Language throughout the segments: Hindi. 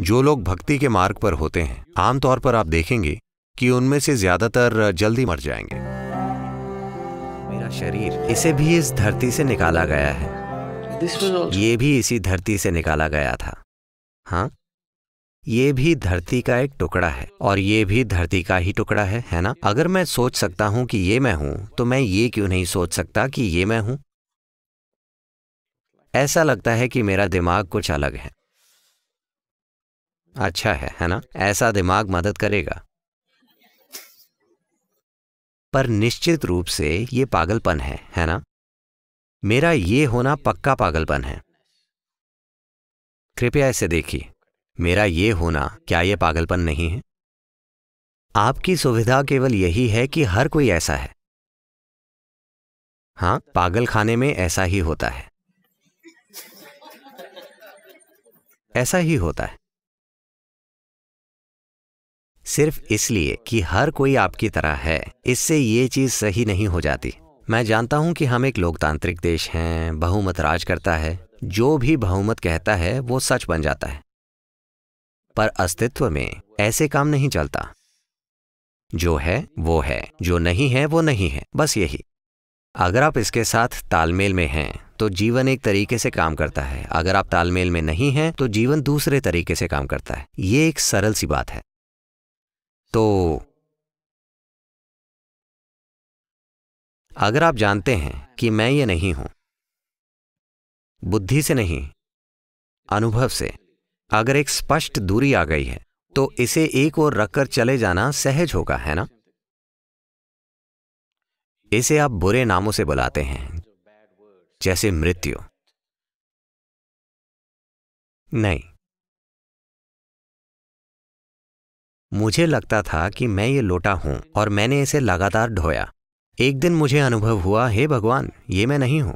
जो लोग भक्ति के मार्ग पर होते हैं आमतौर पर आप देखेंगे कि उनमें से ज्यादातर जल्दी मर जाएंगे मेरा शरीर इसे भी इस धरती से निकाला गया है ये भी इसी धरती से निकाला गया था हाँ ये भी धरती का एक टुकड़ा है और ये भी धरती का ही टुकड़ा है है ना अगर मैं सोच सकता हूं कि ये मैं हूं तो मैं ये क्यों नहीं सोच सकता कि ये मैं हूं ऐसा लगता है कि मेरा दिमाग कुछ अलग है अच्छा है है ना ऐसा दिमाग मदद करेगा पर निश्चित रूप से ये पागलपन है है ना मेरा ये होना पक्का पागलपन है कृपया इसे देखिए मेरा ये होना क्या ये पागलपन नहीं है आपकी सुविधा केवल यही है कि हर कोई ऐसा है हाँ पागल खाने में ऐसा ही होता है ऐसा ही होता है सिर्फ इसलिए कि हर कोई आपकी तरह है इससे ये चीज़ सही नहीं हो जाती मैं जानता हूं कि हम एक लोकतांत्रिक देश हैं बहुमत राज करता है जो भी बहुमत कहता है वो सच बन जाता है पर अस्तित्व में ऐसे काम नहीं चलता जो है वो है जो नहीं है वो नहीं है बस यही अगर आप इसके साथ तालमेल में हैं तो जीवन एक तरीके से काम करता है अगर आप तालमेल में नहीं हैं तो जीवन दूसरे तरीके से काम करता है ये एक सरल सी बात है तो अगर आप जानते हैं कि मैं ये नहीं हूं बुद्धि से नहीं अनुभव से अगर एक स्पष्ट दूरी आ गई है तो इसे एक ओर रखकर चले जाना सहज होगा है ना इसे आप बुरे नामों से बुलाते हैं जैसे मृत्यु नहीं मुझे लगता था कि मैं ये लोटा हूं और मैंने इसे लगातार ढोया एक दिन मुझे अनुभव हुआ हे भगवान ये मैं नहीं हूं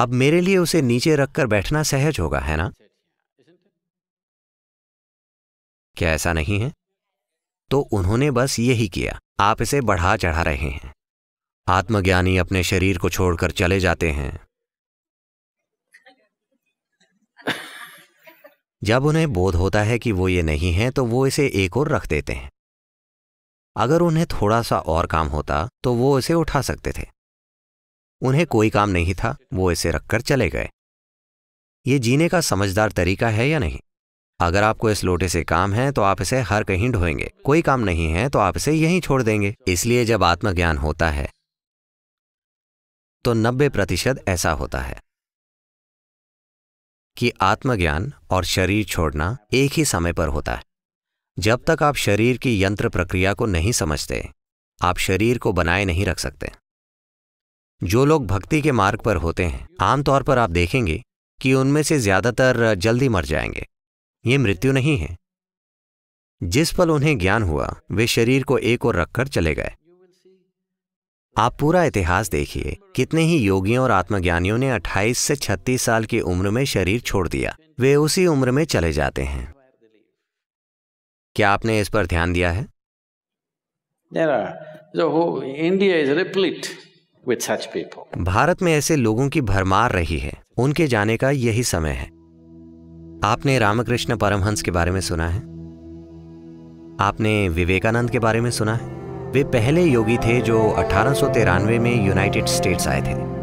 अब मेरे लिए उसे नीचे रखकर बैठना सहज होगा है ना क्या ऐसा नहीं है तो उन्होंने बस यही किया आप इसे बढ़ा चढ़ा रहे हैं आत्मज्ञानी अपने शरीर को छोड़कर चले जाते हैं जब उन्हें बोध होता है कि वो ये नहीं है तो वो इसे एक और रख देते हैं अगर उन्हें थोड़ा सा और काम होता तो वो इसे उठा सकते थे उन्हें कोई काम नहीं था वो इसे रखकर चले गए ये जीने का समझदार तरीका है या नहीं अगर आपको इस लोटे से काम है तो आप इसे हर कहीं ढोएंगे कोई काम नहीं है तो आप इसे यहीं छोड़ देंगे इसलिए जब आत्मज्ञान होता है तो 90 प्रतिशत ऐसा होता है कि आत्मज्ञान और शरीर छोड़ना एक ही समय पर होता है जब तक आप शरीर की यंत्र प्रक्रिया को नहीं समझते आप शरीर को बनाए नहीं रख सकते जो लोग भक्ति के मार्ग पर होते हैं आमतौर पर आप देखेंगे कि उनमें से ज्यादातर जल्दी मर जाएंगे ये मृत्यु नहीं है जिस पल उन्हें ज्ञान हुआ वे शरीर को एक ओर रखकर चले गए आप पूरा इतिहास देखिए कितने ही योगियों और आत्मज्ञानियों ने 28 से 36 साल की उम्र में शरीर छोड़ दिया वे उसी उम्र में चले जाते हैं क्या आपने इस पर ध्यान दिया है भारत में ऐसे लोगों की भरमार रही है उनके जाने का यही समय है आपने रामकृष्ण परमहंस के बारे में सुना है आपने विवेकानंद के बारे में सुना है वे पहले योगी थे जो अठारह में यूनाइटेड स्टेट्स आए थे